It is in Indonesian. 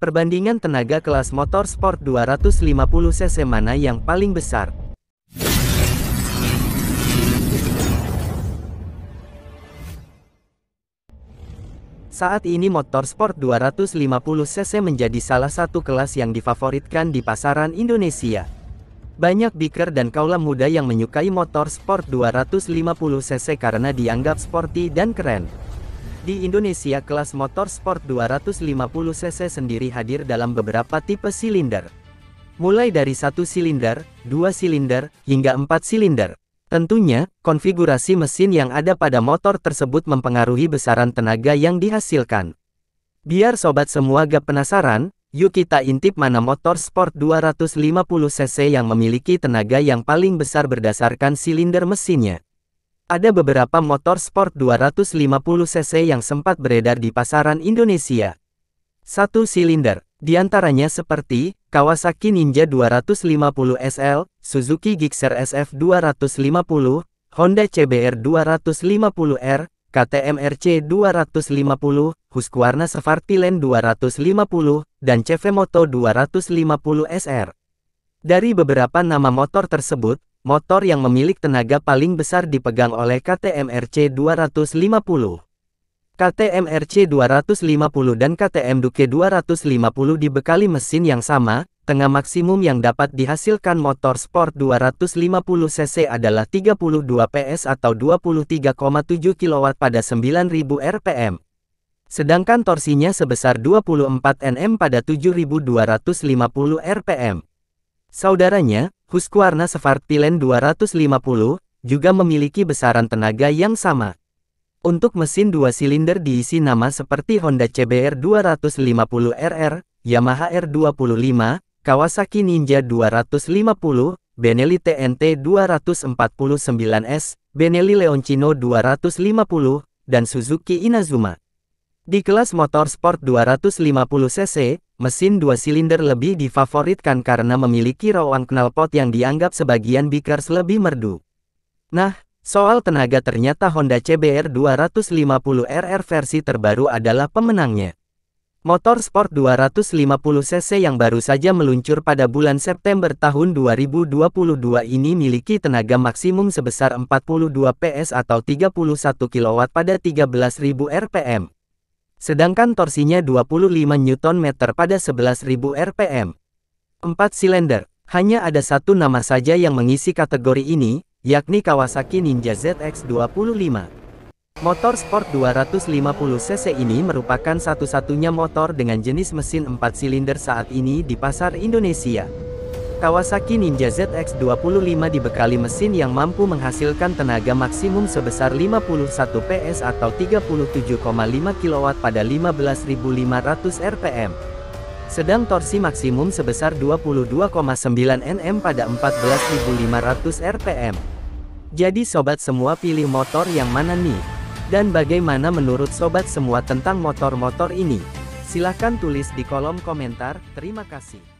Perbandingan tenaga kelas motor sport 250 cc mana yang paling besar? Saat ini motor sport 250 cc menjadi salah satu kelas yang difavoritkan di pasaran Indonesia. Banyak biker dan kaula muda yang menyukai motor sport 250 cc karena dianggap sporty dan keren. Di Indonesia kelas motor sport 250cc sendiri hadir dalam beberapa tipe silinder. Mulai dari satu silinder, dua silinder, hingga empat silinder. Tentunya, konfigurasi mesin yang ada pada motor tersebut mempengaruhi besaran tenaga yang dihasilkan. Biar sobat semua gak penasaran, yuk kita intip mana motor sport 250cc yang memiliki tenaga yang paling besar berdasarkan silinder mesinnya. Ada beberapa motor sport 250cc yang sempat beredar di pasaran Indonesia. Satu silinder, diantaranya seperti Kawasaki Ninja 250 SL, Suzuki Gixxer SF 250, Honda CBR 250R, KTM RC 250, Husqvarna Sevartiland 250, dan CV Moto 250 SR. Dari beberapa nama motor tersebut, motor yang memiliki tenaga paling besar dipegang oleh KTM RC 250. KTM RC 250 dan KTM Duke 250 dibekali mesin yang sama, tengah maksimum yang dapat dihasilkan motor sport 250 cc adalah 32 PS atau 23,7 kW pada 9000 rpm. Sedangkan torsinya sebesar 24 Nm pada 7250 rpm. Saudaranya, Husqvarna Svartpilen 250, juga memiliki besaran tenaga yang sama. Untuk mesin dua silinder diisi nama seperti Honda CBR 250 RR, Yamaha R25, Kawasaki Ninja 250, Benelli TNT 249S, Benelli Leoncino 250, dan Suzuki Inazuma. Di kelas motor sport 250 cc, Mesin dua silinder lebih difavoritkan karena memiliki rawan knalpot yang dianggap sebagian bikers lebih merdu. Nah, soal tenaga ternyata Honda CBR 250RR versi terbaru adalah pemenangnya. Motor sport 250cc yang baru saja meluncur pada bulan September tahun 2022 ini miliki tenaga maksimum sebesar 42 PS atau 31 kW pada 13.000 RPM. Sedangkan torsinya 25 Nm pada 11.000 rpm. empat silinder. Hanya ada satu nama saja yang mengisi kategori ini, yakni Kawasaki Ninja ZX25. Motor sport 250cc ini merupakan satu-satunya motor dengan jenis mesin 4 silinder saat ini di pasar Indonesia. Kawasaki Ninja ZX25 dibekali mesin yang mampu menghasilkan tenaga maksimum sebesar 51 PS atau 37,5 kW pada 15.500 rpm. Sedang torsi maksimum sebesar 22,9 Nm pada 14.500 rpm. Jadi sobat semua pilih motor yang mana nih? Dan bagaimana menurut sobat semua tentang motor-motor ini? Silahkan tulis di kolom komentar, terima kasih.